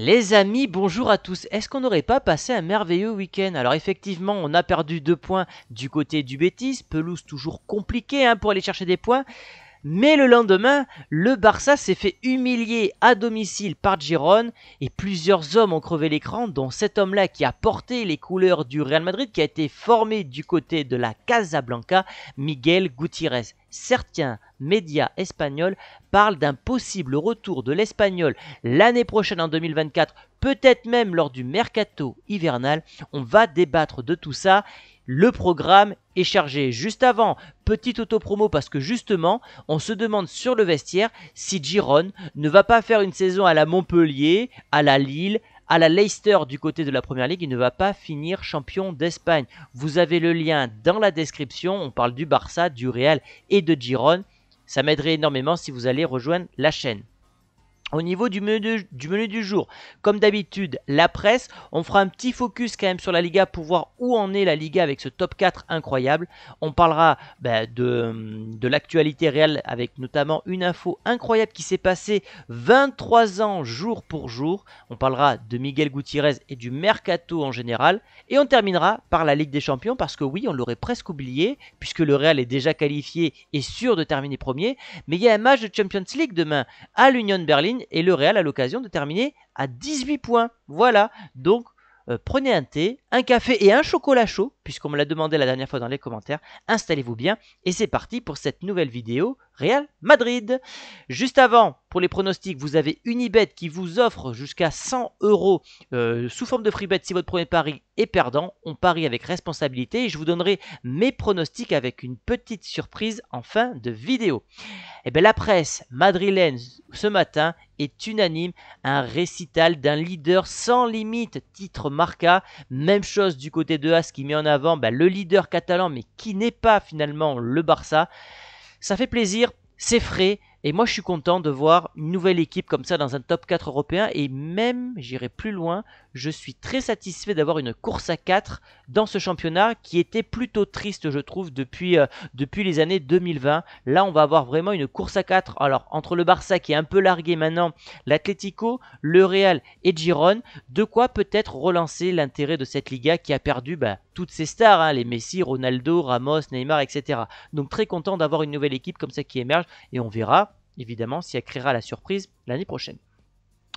Les amis, bonjour à tous. Est-ce qu'on n'aurait pas passé un merveilleux week-end Alors effectivement, on a perdu deux points du côté du bêtise, Pelouse toujours compliquée hein, pour aller chercher des points. Mais le lendemain, le Barça s'est fait humilier à domicile par Giron et plusieurs hommes ont crevé l'écran, dont cet homme-là qui a porté les couleurs du Real Madrid, qui a été formé du côté de la Casablanca, Miguel Gutiérrez. Certains médias espagnols parlent d'un possible retour de l'Espagnol l'année prochaine en 2024, peut-être même lors du mercato hivernal. On va débattre de tout ça le programme est chargé. Juste avant, petite auto-promo parce que justement, on se demande sur le vestiaire si Giron ne va pas faire une saison à la Montpellier, à la Lille, à la Leicester du côté de la Première Ligue, il ne va pas finir champion d'Espagne. Vous avez le lien dans la description, on parle du Barça, du Real et de Giron. Ça m'aiderait énormément si vous allez rejoindre la chaîne. Au niveau du menu, du jour, comme d'habitude, la presse, on fera un petit focus quand même sur la Liga pour voir où en est la Liga avec ce top 4 incroyable. On parlera bah, de, de l'actualité réelle avec notamment une info incroyable qui s'est passée 23 ans jour pour jour. On parlera de Miguel Gutiérrez et du mercato en général. Et on terminera par la Ligue des Champions parce que oui, on l'aurait presque oublié puisque le Real est déjà qualifié et sûr de terminer premier. Mais il y a un match de Champions League demain à l'Union Berlin et le Real a l'occasion de terminer à 18 points. Voilà, donc euh, prenez un thé, un café et un chocolat chaud, puisqu'on me l'a demandé la dernière fois dans les commentaires. Installez-vous bien et c'est parti pour cette nouvelle vidéo Real Madrid. Juste avant, pour les pronostics, vous avez Unibet qui vous offre jusqu'à 100 euros euh, sous forme de free bet si votre premier pari est perdant. On parie avec responsabilité et je vous donnerai mes pronostics avec une petite surprise en fin de vidéo. Et eh bien la presse madrilène ce matin est unanime, un récital d'un leader sans limite, titre Marca. Même chose du côté de As qui met en avant bah, le leader catalan mais qui n'est pas finalement le Barça. Ça fait plaisir, c'est frais, et moi, je suis content de voir une nouvelle équipe comme ça dans un top 4 européen. Et même, j'irai plus loin, je suis très satisfait d'avoir une course à 4 dans ce championnat qui était plutôt triste, je trouve, depuis, euh, depuis les années 2020. Là, on va avoir vraiment une course à 4. Alors, entre le Barça qui est un peu largué maintenant, l'Atlético, le Real et Giron, de quoi peut-être relancer l'intérêt de cette Liga qui a perdu bah, toutes ses stars, hein, les Messi, Ronaldo, Ramos, Neymar, etc. Donc, très content d'avoir une nouvelle équipe comme ça qui émerge et on verra évidemment, si elle créera la surprise l'année prochaine.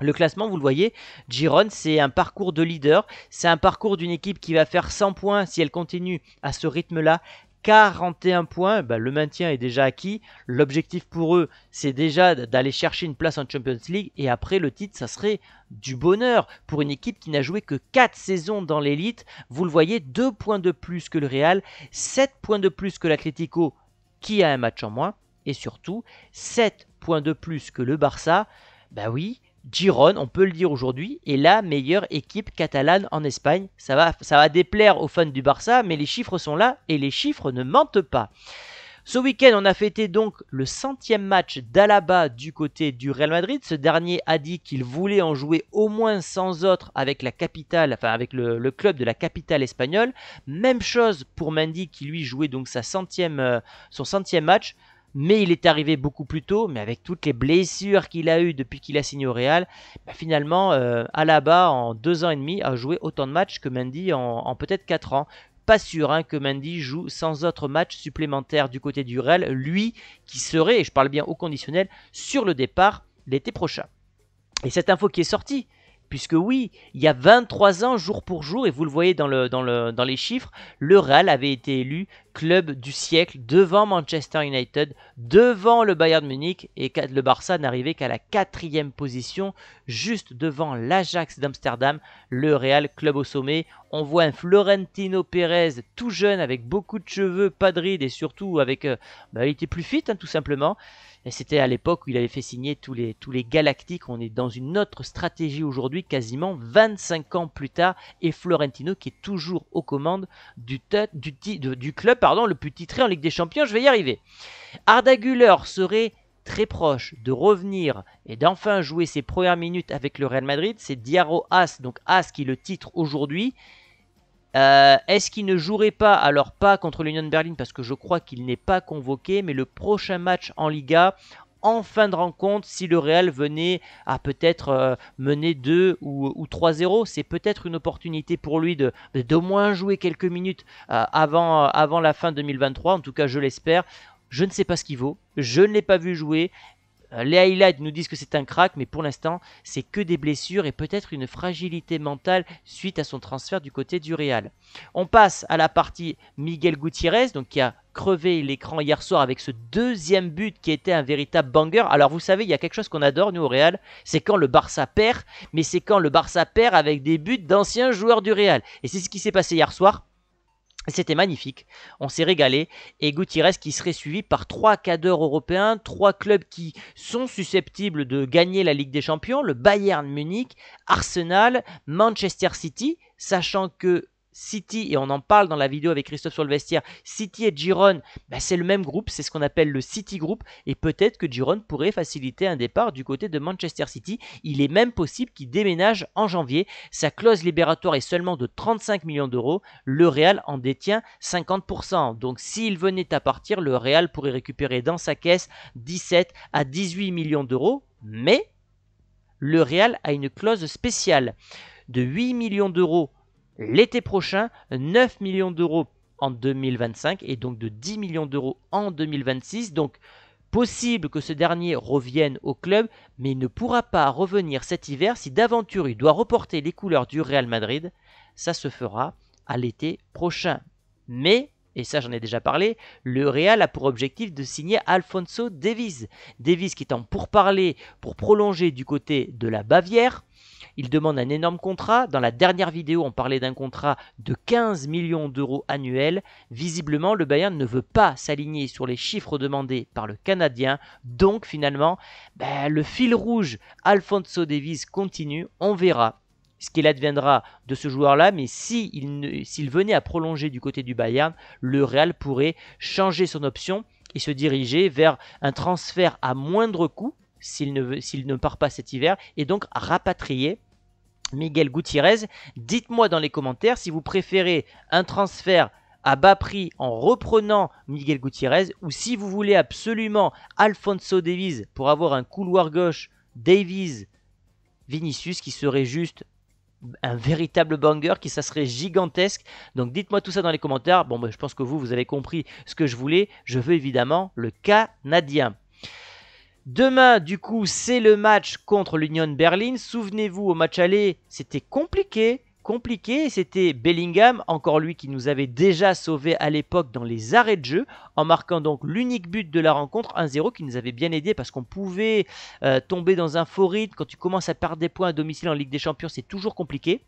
Le classement, vous le voyez, Giron, c'est un parcours de leader, c'est un parcours d'une équipe qui va faire 100 points si elle continue à ce rythme-là. 41 points, bah, le maintien est déjà acquis. L'objectif pour eux, c'est déjà d'aller chercher une place en Champions League. Et après, le titre, ça serait du bonheur pour une équipe qui n'a joué que 4 saisons dans l'élite. Vous le voyez, 2 points de plus que le Real, 7 points de plus que l'Atletico, qui a un match en moins et surtout 7 points de plus que le Barça. Bah oui, Giron, on peut le dire aujourd'hui, est la meilleure équipe catalane en Espagne. Ça va, ça va déplaire aux fans du Barça, mais les chiffres sont là et les chiffres ne mentent pas. Ce week-end, on a fêté donc le centième match d'Alaba du côté du Real Madrid. Ce dernier a dit qu'il voulait en jouer au moins 100 autres avec la capitale, enfin avec le, club de la capitale espagnole. Même chose pour Mendy qui lui jouait donc sa centième, euh, son centième match mais il est arrivé beaucoup plus tôt, mais avec toutes les blessures qu'il a eues depuis qu'il a signé au Real, bah, finalement, la euh, Alaba, en deux ans et demi, a joué autant de matchs que Mendy en, peut-être quatre ans. Pas sûr hein, que Mendy joue sans autre match supplémentaire du côté du Real, lui qui serait, et je parle bien au conditionnel, sur le départ l'été prochain. Et cette info qui est sortie, Puisque oui, il y a 23 ans, jour pour jour, et vous le voyez dans, dans les chiffres, le Real avait été élu club du siècle devant Manchester United, devant le Bayern Munich et le Barça n'arrivait qu'à la quatrième position, juste devant l'Ajax d'Amsterdam, le Real club au sommet. On voit un Florentino Pérez tout jeune avec beaucoup de cheveux, pas de et surtout avec... Euh, bah, il était plus fit hein, tout simplement. c'était à l'époque où il avait fait signer tous les, tous les Galactiques. On est dans une autre stratégie aujourd'hui, quasiment 25 ans plus tard. Et Florentino qui est toujours aux commandes du, du club pardon, le plus titré en Ligue des Champions, je vais y arriver. Arda Güler serait très proche de revenir et d'enfin jouer ses premières minutes avec le Real Madrid. C'est Diaro As, donc As qui le titre aujourd'hui. Euh, est-ce qu'il ne jouerait pas, alors pas contre l'Union de Berlin parce que je crois qu'il n'est pas convoqué, mais le prochain match en Liga en fin de rencontre si le Real venait à peut-être euh, mener 2 ou, ou 3-0. C'est peut-être une opportunité pour lui de d'au moins jouer quelques minutes euh, avant, euh, avant la fin 2023, en tout cas je l'espère. Je ne sais pas ce qu'il vaut, je ne l'ai pas vu jouer. Les highlights nous disent que c'est un crack, mais pour l'instant, c'est que des blessures et peut-être une fragilité mentale suite à son transfert du côté du Real. On passe à la partie Miguel Gutiérrez, donc qui a crevé l'écran hier soir avec ce deuxième but qui était un véritable banger. Alors vous savez, il y a quelque chose qu'on adore nous au Real, c'est quand le Barça perd, mais c'est quand le Barça perd avec des buts d'anciens joueurs du Real. Et c'est ce qui s'est passé hier soir. C'était magnifique, on s'est régalé et Gutiérrez qui serait suivi par trois cadres européens, trois clubs qui sont susceptibles de gagner la Ligue des Champions, le Bayern Munich, Arsenal, Manchester City, sachant que City, et on en parle dans la vidéo avec Christophe sur City et Giron, bah, c'est le même groupe, c'est ce qu'on appelle le City Group, et peut-être que Giron pourrait faciliter un départ du côté de Manchester City. Il est même possible qu'il déménage en janvier. Sa clause libératoire est seulement de 35 millions d'euros, le Real en détient 50%. Donc s'il venait à partir, le Real pourrait récupérer dans sa caisse 17 à 18 millions d'euros, mais le Real a une clause spéciale de 8 millions d'euros l'été prochain, 9 millions d'euros en 2025 et donc de 10 millions d'euros en 2026. Donc possible que ce dernier revienne au club, mais il ne pourra pas revenir cet hiver si d'aventure il doit reporter les couleurs du Real Madrid. Ça se fera à l'été prochain. Mais, et ça j'en ai déjà parlé, le Real a pour objectif de signer Alfonso Davies. Davies qui est en pourparlers pour prolonger du côté de la Bavière il demande un énorme contrat. Dans la dernière vidéo, on parlait d'un contrat de 15 millions d'euros annuels. Visiblement, le Bayern ne veut pas s'aligner sur les chiffres demandés par le Canadien. Donc finalement, ben, le fil rouge Alfonso Davis continue. On verra ce qu'il adviendra de ce joueur-là, mais s'il venait à prolonger du côté du Bayern, le Real pourrait changer son option et se diriger vers un transfert à moindre coût s'il ne, ne part pas cet hiver, et donc rapatrier Miguel Gutiérrez. Dites-moi dans les commentaires si vous préférez un transfert à bas prix en reprenant Miguel Gutiérrez ou si vous voulez absolument Alfonso Davies pour avoir un couloir gauche Davies Vinicius qui serait juste un véritable banger, qui ça serait gigantesque. Donc dites-moi tout ça dans les commentaires. Bon, ben, je pense que vous, vous avez compris ce que je voulais. Je veux évidemment le Canadien. Demain, du coup, c'est le match contre l'Union Berlin. Souvenez-vous, au match aller, c'était compliqué. Compliqué, c'était Bellingham, encore lui qui nous avait déjà sauvé à l'époque dans les arrêts de jeu, en marquant donc l'unique but de la rencontre, 1-0, qui nous avait bien aidé parce qu'on pouvait euh, tomber dans un faux rythme. Quand tu commences à perdre des points à domicile en Ligue des Champions, c'est toujours compliqué.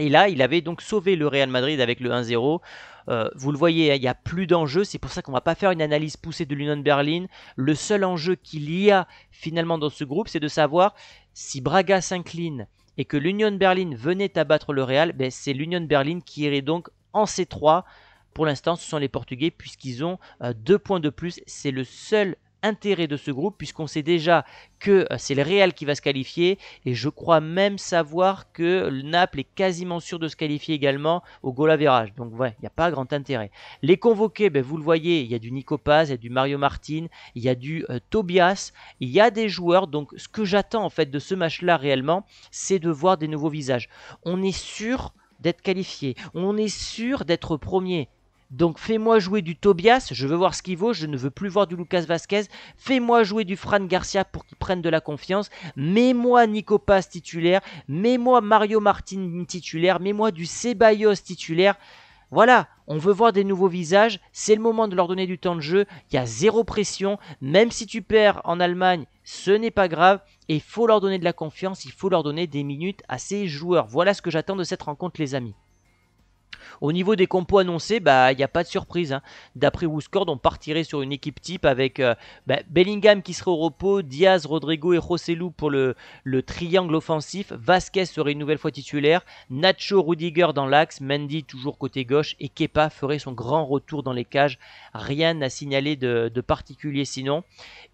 Et là, il avait donc sauvé le Real Madrid avec le 1-0. Euh, vous le voyez, il n'y a plus d'enjeu. C'est pour ça qu'on ne va pas faire une analyse poussée de l'Union Berlin. Le seul enjeu qu'il y a finalement dans ce groupe, c'est de savoir si Braga s'incline et que l'Union Berlin venait à battre le Real, ben, c'est l'Union Berlin qui irait donc en C3. Pour l'instant, ce sont les Portugais puisqu'ils ont euh, deux points de plus. C'est le seul intérêt de ce groupe puisqu'on sait déjà que euh, c'est le Real qui va se qualifier et je crois même savoir que le Naples est quasiment sûr de se qualifier également au goal Donc ouais, il n'y a pas grand intérêt. Les convoqués, ben, vous le voyez, il y a du Nico Paz, il y a du Mario Martin, il y a du euh, Tobias, il y a des joueurs. Donc ce que j'attends en fait de ce match-là réellement, c'est de voir des nouveaux visages. On est sûr d'être qualifié, on est sûr d'être premier. Donc fais-moi jouer du Tobias, je veux voir ce qu'il vaut, je ne veux plus voir du Lucas Vasquez. Fais-moi jouer du Fran Garcia pour qu'il prenne de la confiance. Mets-moi Nicopas titulaire, mets-moi Mario Martin titulaire, mets-moi du Ceballos titulaire. Voilà, on veut voir des nouveaux visages, c'est le moment de leur donner du temps de jeu, il y a zéro pression, même si tu perds en Allemagne, ce n'est pas grave, et il faut leur donner de la confiance, il faut leur donner des minutes à ces joueurs. Voilà ce que j'attends de cette rencontre les amis. Au niveau des compos annoncés, il bah, n'y a pas de surprise. Hein. D'après Wooscord, on partirait sur une équipe type avec euh, bah, Bellingham qui serait au repos, Diaz, Rodrigo et Rossellou pour le, le, triangle offensif, Vasquez serait une nouvelle fois titulaire, Nacho, Rudiger dans l'axe, Mendy toujours côté gauche et Kepa ferait son grand retour dans les cages. Rien à signaler de, de particulier sinon.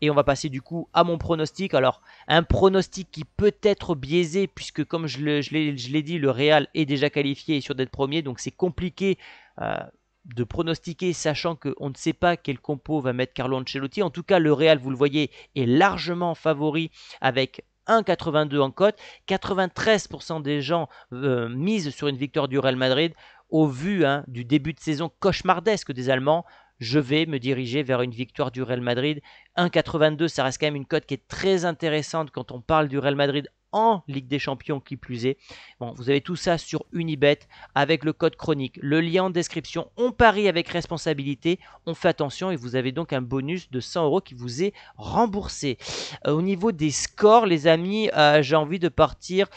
Et on va passer du coup à mon pronostic. Alors, un pronostic qui peut être biaisé puisque comme je l'ai dit, le Real est déjà qualifié et sûr d'être premier, donc c'est compliqué euh, de pronostiquer, sachant qu'on ne sait pas quel compo va mettre Carlo Ancelotti. En tout cas, le Real, vous le voyez, est largement favori avec 1,82 en cote. 93% des gens euh, misent sur une victoire du Real Madrid. Au vu hein, du début de saison cauchemardesque des Allemands, je vais me diriger vers une victoire du Real Madrid. 1,82, ça reste quand même une cote qui est très intéressante quand on parle du Real Madrid en Ligue des Champions qui plus est. Bon, vous avez tout ça sur Unibet avec le code chronique, le lien en description. On parie avec responsabilité, on fait attention et vous avez donc un bonus de 100 euros qui vous est remboursé. Euh, au niveau des scores, les amis, euh, j'ai envie de partir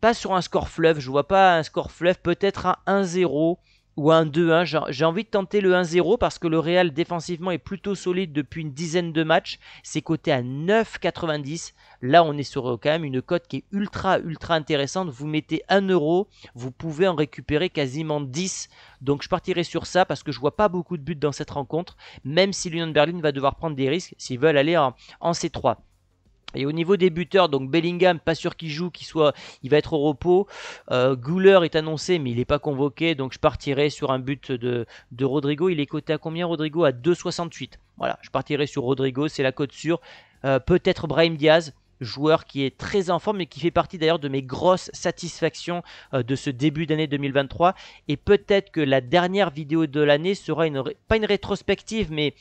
pas sur un score fleuve, je vois pas un score fleuve, peut-être un 1-0 ou un 2-1. J'ai envie de tenter le 1-0 parce que le Real défensivement est plutôt solide depuis une dizaine de matchs. C'est coté à 9,90. Là, on est sur euh, quand même une cote qui est ultra, ultra intéressante. Vous mettez 1 euro, vous pouvez en récupérer quasiment 10. Donc je partirai sur ça parce que je vois pas beaucoup de buts dans cette rencontre, même si l'Union de Berlin va devoir prendre des risques s'ils veulent aller en C3. Et au niveau des buteurs, donc Bellingham, pas sûr qu'il joue, qu'il soit, il va être au repos. Euh, Gouler est annoncé, mais il n'est pas convoqué, donc je partirai sur un but de, de Rodrigo. Il est coté à combien Rodrigo À 2,68. Voilà, je partirai sur Rodrigo, c'est la cote sûre. Euh, peut-être Brahim Diaz, joueur qui est très en forme et qui fait partie d'ailleurs de mes grosses satisfactions euh, de ce début d'année 2023. Et peut-être que la dernière vidéo de l'année sera une, pas une rétrospective, mais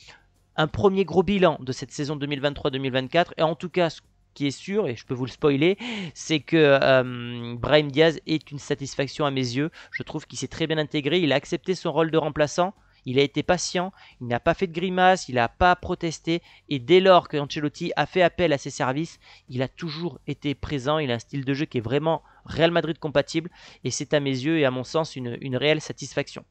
un premier gros bilan de cette saison 2023-2024. Et en tout cas, ce qui est sûr, et je peux vous le spoiler, c'est que euh, Brahim Diaz est une satisfaction à mes yeux. Je trouve qu'il s'est très bien intégré, il a accepté son rôle de remplaçant. Il a été patient, il n'a pas fait de grimaces, il n'a pas protesté, et dès lors que Ancelotti a fait appel à ses services, il a toujours été présent, il a un style de jeu qui est vraiment Real Madrid compatible, et c'est à mes yeux et à mon sens une réelle satisfaction.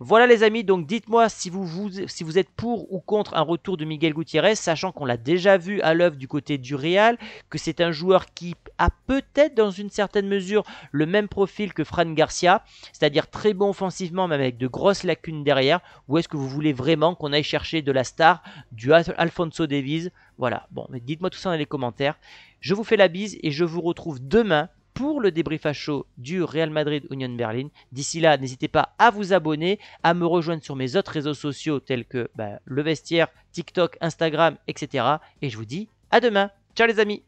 Voilà les amis, donc dites-moi si vous, vous, si vous êtes pour ou contre un retour de Miguel Gutiérrez, sachant qu'on l'a déjà vu à l'œuvre du côté du Real, que c'est un joueur qui a peut-être dans une certaine mesure le même profil que Fran Garcia, c'est-à-dire très bon offensivement mais avec de grosses lacunes derrière, ou est-ce que vous voulez vraiment qu'on aille chercher de la star, du Alfonso Davies Voilà, bon, mais dites-moi tout ça dans les commentaires. Je vous fais la bise et je vous retrouve demain pour le débrief à chaud du Real Madrid Union Berlin. D'ici là, n'hésitez pas à vous abonner, à me rejoindre sur mes autres réseaux sociaux tels que bah, le vestiaire, TikTok, Instagram, etc. Et je vous dis à demain. Ciao les amis